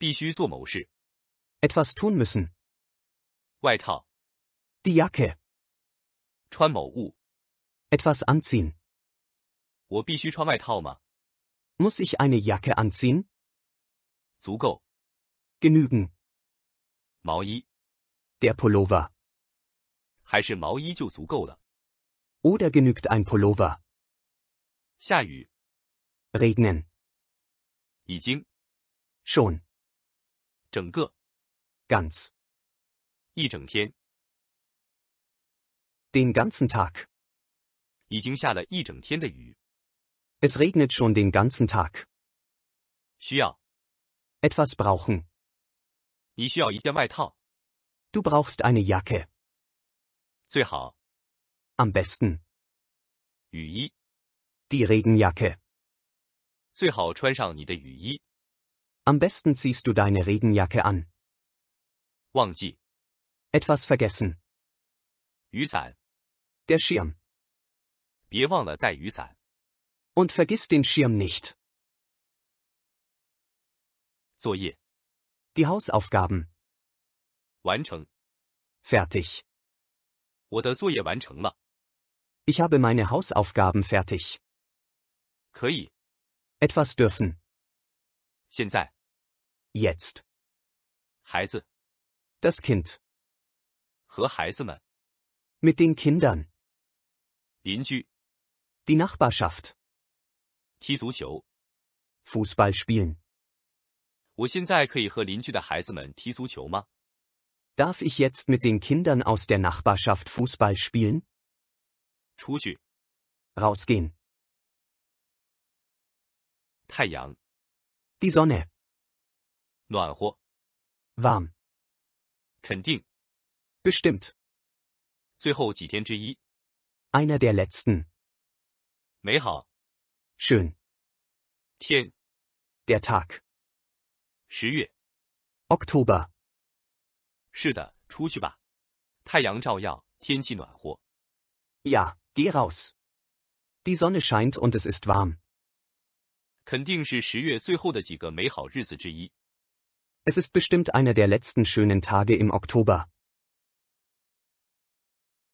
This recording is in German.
必须做某事。etwas tun müssen. 外套 die Jacke. etwas anziehen. 我必须穿外套吗 muss ich eine Jacke anziehen? 足够 genügen. 毛衣 der Pullover. 还是毛衣就足够了。Oder genügt ein Pullover? 下雨 regnen. 已经 schon. 整个 ganz den ganzen Tag es regnet schon den ganzen Tag 需要 etwas brauchen du brauchst eine Jacke 最好 am besten 雨衣 die Regenjacke 最好穿上你的雨衣。am besten ziehst du deine Regenjacke an. 忘记. Etwas vergessen. 雨伞. Der Schirm. 别忘了带雨伞. Und vergiss den Schirm nicht. 作业. Die Hausaufgaben. 完成. Fertig. 我的作业完成了. Ich habe meine Hausaufgaben fertig. 可以. Etwas dürfen. 现在。Jetzt. 孩子。Das Kind. 和孩子们。Mit den Kindern. 邻居。Die Nachbarschaft. 踢足球。Fußball spielen. 我现在可以和邻居的孩子们踢足球吗？Darf ich jetzt mit den Kindern aus der Nachbarschaft Fußball spielen? Rausgehen. 太阳。die Sonne. 暖和. Warm. 肯定. Bestimmt. 最后几天之一. Einer der letzten. 美好. Schön. 天. Der Tag. 十月. Oktober. ja, geh raus. Die Sonne scheint und es ist warm. Es ist bestimmt einer der letzten schönen Tage im Oktober.